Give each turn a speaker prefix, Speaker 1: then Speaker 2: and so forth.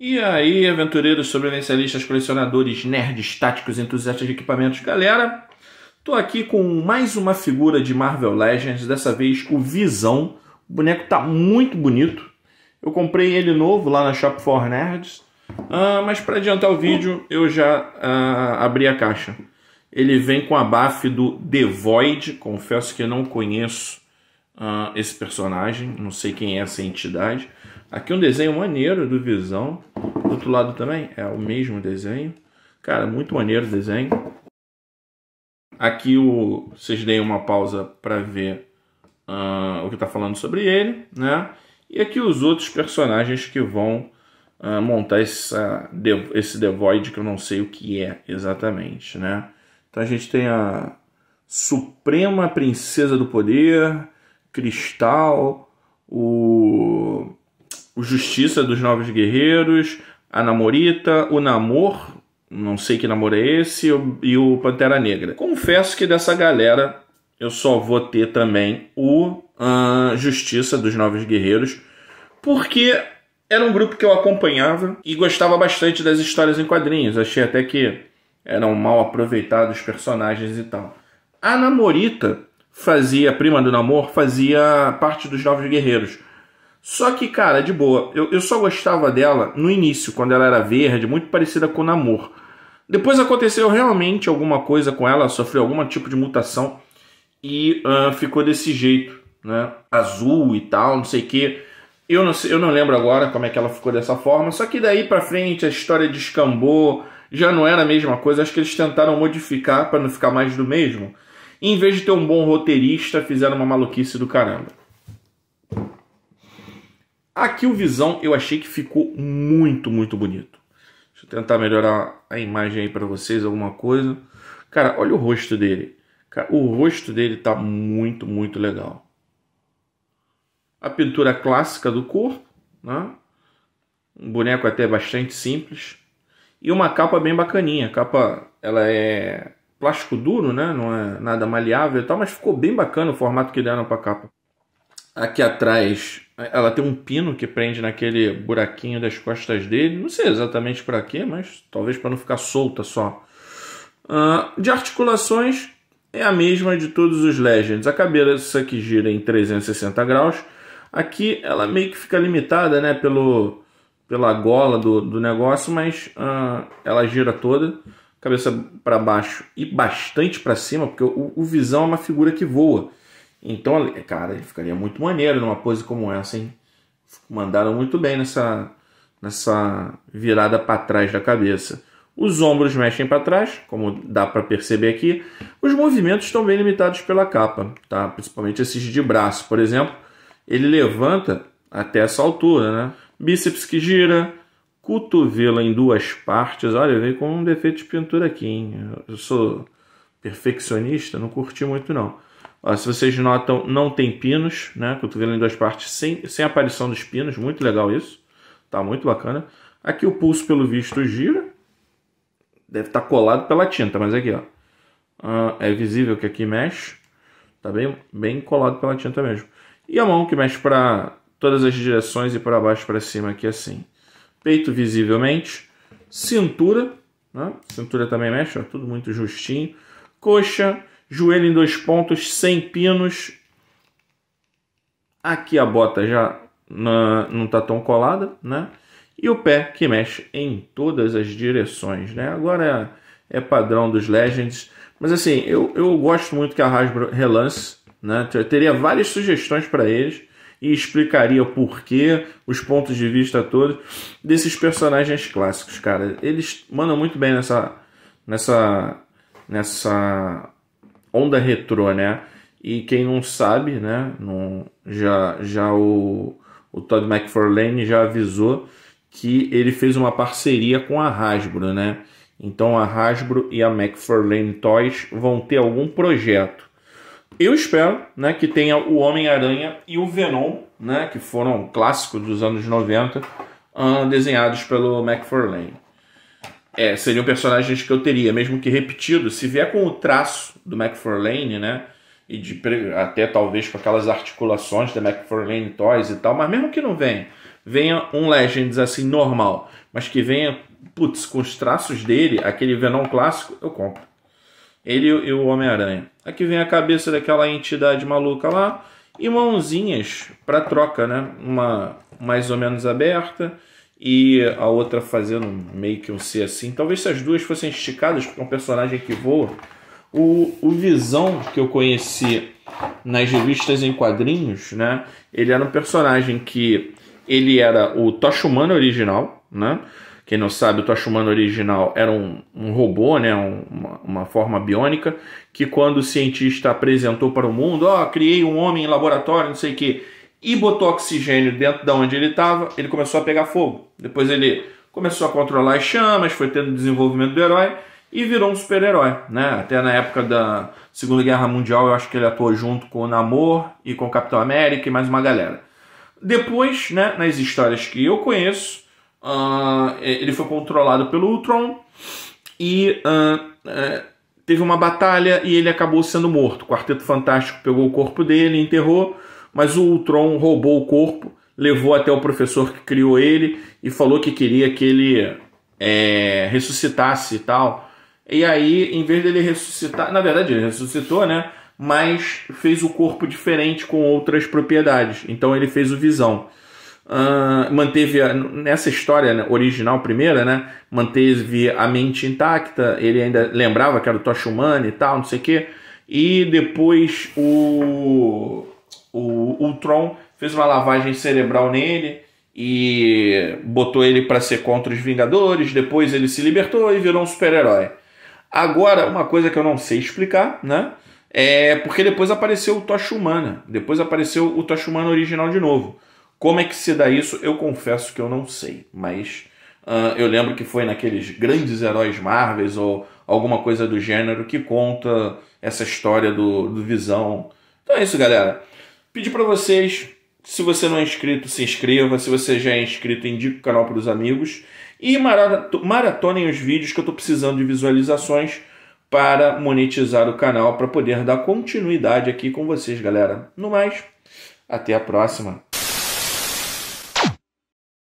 Speaker 1: E aí, aventureiros, sobrevivencialistas, colecionadores, nerds, táticos, entusiastas de equipamentos, galera, tô aqui com mais uma figura de Marvel Legends, dessa vez o Visão. O boneco tá muito bonito. Eu comprei ele novo lá na Shop for Nerds, ah, mas para adiantar o vídeo, eu já ah, abri a caixa. Ele vem com a buff do The Void. Confesso que não conheço ah, esse personagem, não sei quem é essa entidade. Aqui é um desenho maneiro do Visão. Do outro lado também é o mesmo desenho. Cara, muito maneiro o desenho. Aqui o, vocês deem uma pausa para ver uh, o que está falando sobre ele, né? E aqui os outros personagens que vão uh, montar essa, esse The Void que eu não sei o que é exatamente, né? Então a gente tem a Suprema Princesa do Poder, Cristal, o o Justiça dos Novos Guerreiros, a Namorita, o Namor, não sei que namoro é esse, e o Pantera Negra. Confesso que dessa galera eu só vou ter também o uh, Justiça dos Novos Guerreiros, porque era um grupo que eu acompanhava e gostava bastante das histórias em quadrinhos. Achei até que eram mal aproveitados os personagens e tal. A Namorita fazia, prima do Namor, fazia parte dos Novos Guerreiros. Só que, cara, de boa, eu, eu só gostava dela no início, quando ela era verde, muito parecida com o Namor. Depois aconteceu realmente alguma coisa com ela, sofreu algum tipo de mutação e uh, ficou desse jeito, né? Azul e tal, não sei o que. Eu não, sei, eu não lembro agora como é que ela ficou dessa forma, só que daí pra frente a história descambou, já não era a mesma coisa, acho que eles tentaram modificar para não ficar mais do mesmo. E, em vez de ter um bom roteirista, fizeram uma maluquice do caramba. Aqui o Visão eu achei que ficou muito, muito bonito. Deixa eu tentar melhorar a imagem aí para vocês, alguma coisa. Cara, olha o rosto dele. Cara, o rosto dele tá muito, muito legal. A pintura clássica do corpo, né? Um boneco até bastante simples. E uma capa bem bacaninha. A capa, ela é plástico duro, né? Não é nada maleável e tal, mas ficou bem bacana o formato que deram para capa. Aqui atrás ela tem um pino que prende naquele buraquinho das costas dele. Não sei exatamente para quê, mas talvez para não ficar solta só. Uh, de articulações, é a mesma de todos os Legends. A cabeça que gira em 360 graus. Aqui ela meio que fica limitada né, pelo, pela gola do, do negócio, mas uh, ela gira toda. Cabeça para baixo e bastante para cima, porque o, o Visão é uma figura que voa. Então, cara, ele ficaria muito maneiro numa pose como essa, hein? Mandaram muito bem nessa, nessa virada para trás da cabeça. Os ombros mexem para trás, como dá para perceber aqui. Os movimentos estão bem limitados pela capa, tá? principalmente esses de braço, por exemplo. Ele levanta até essa altura, né? Bíceps que gira, cotovelo em duas partes. Olha, vem com um defeito de pintura aqui, hein? Eu sou perfeccionista, não curti muito não. Ah, se vocês notam, não tem pinos, né? Cotovelo em duas partes sem, sem aparição dos pinos, muito legal isso. Tá muito bacana. Aqui o pulso, pelo visto, gira. Deve estar tá colado pela tinta, mas aqui, ó. Ah, é visível que aqui mexe. Tá bem, bem colado pela tinta mesmo. E a mão que mexe para todas as direções e para baixo para cima aqui assim. Peito visivelmente. Cintura, né? Cintura também mexe, ó, tudo muito justinho. Coxa joelho em dois pontos, sem pinos. Aqui a bota já não está tão colada, né? E o pé que mexe em todas as direções, né? Agora é, é padrão dos Legends. Mas assim, eu, eu gosto muito que a Hasbro relance, né? Eu teria várias sugestões para eles e explicaria o porquê, os pontos de vista todos desses personagens clássicos, cara. Eles mandam muito bem nessa nessa nessa onda retrô, né? E quem não sabe, né? Não, já já o, o Todd McFarlane já avisou que ele fez uma parceria com a Hasbro, né? Então a Hasbro e a McFarlane Toys vão ter algum projeto. Eu espero, né, que tenha o Homem-Aranha e o Venom, né, que foram clássicos dos anos 90, uh, ah, desenhados pelo McFarlane é, seriam personagens que eu teria, mesmo que repetido, se vier com o traço do McFarlane, né? E de, até talvez com aquelas articulações da McFarlane Toys e tal, mas mesmo que não venha, venha um Legends assim normal, mas que venha, putz, com os traços dele, aquele Venom clássico, eu compro. Ele e o Homem-Aranha. Aqui vem a cabeça daquela entidade maluca lá e mãozinhas para troca, né? Uma mais ou menos aberta e a outra fazendo meio que um C assim. Talvez se as duas fossem esticadas, porque é um personagem que voa. O, o Visão, que eu conheci nas revistas em quadrinhos, né? Ele era um personagem que ele era o Tocha Humana original, né? Quem não sabe, o Tocha Humana original era um, um robô, né? Um, uma, uma, forma biônica que quando o cientista apresentou para o mundo, ó, oh, criei um homem em laboratório, não sei o que e botou oxigênio dentro da de onde ele estava, ele começou a pegar fogo. Depois ele começou a controlar as chamas, foi tendo o desenvolvimento do herói e virou um super-herói, né? Até na época da Segunda Guerra Mundial, eu acho que ele atuou junto com o Namor e com o Capitão América e mais uma galera. Depois, né, nas histórias que eu conheço, uh, ele foi controlado pelo Ultron e uh, uh, teve uma batalha e ele acabou sendo morto. O Quarteto Fantástico pegou o corpo dele, enterrou mas o Ultron roubou o corpo, levou até o professor que criou ele e falou que queria que ele é, ressuscitasse e tal. E aí, em vez dele ressuscitar, na verdade ele ressuscitou, né? Mas fez o corpo diferente com outras propriedades. Então ele fez o Visão. Uh, manteve a, nessa história né, original primeira, né? Manteve a mente intacta. Ele ainda lembrava que era o Tocha e tal, não sei o quê. E depois o o Ultron fez uma lavagem cerebral nele e botou ele para ser contra os Vingadores. Depois ele se libertou e virou um super-herói. Agora, uma coisa que eu não sei explicar, né? É porque depois apareceu o Tocha Humana. Depois apareceu o Tocha Humana original de novo. Como é que se dá isso? Eu confesso que eu não sei, mas uh, eu lembro que foi naqueles grandes heróis Marvels ou alguma coisa do gênero que conta essa história do, do Visão. Então é isso, galera. Pedir para vocês, se você não é inscrito, se inscreva. Se você já é inscrito, indique o canal para os amigos. E maratonem os vídeos que eu estou precisando de visualizações para monetizar o canal, para poder dar continuidade aqui com vocês, galera. No mais, até a próxima.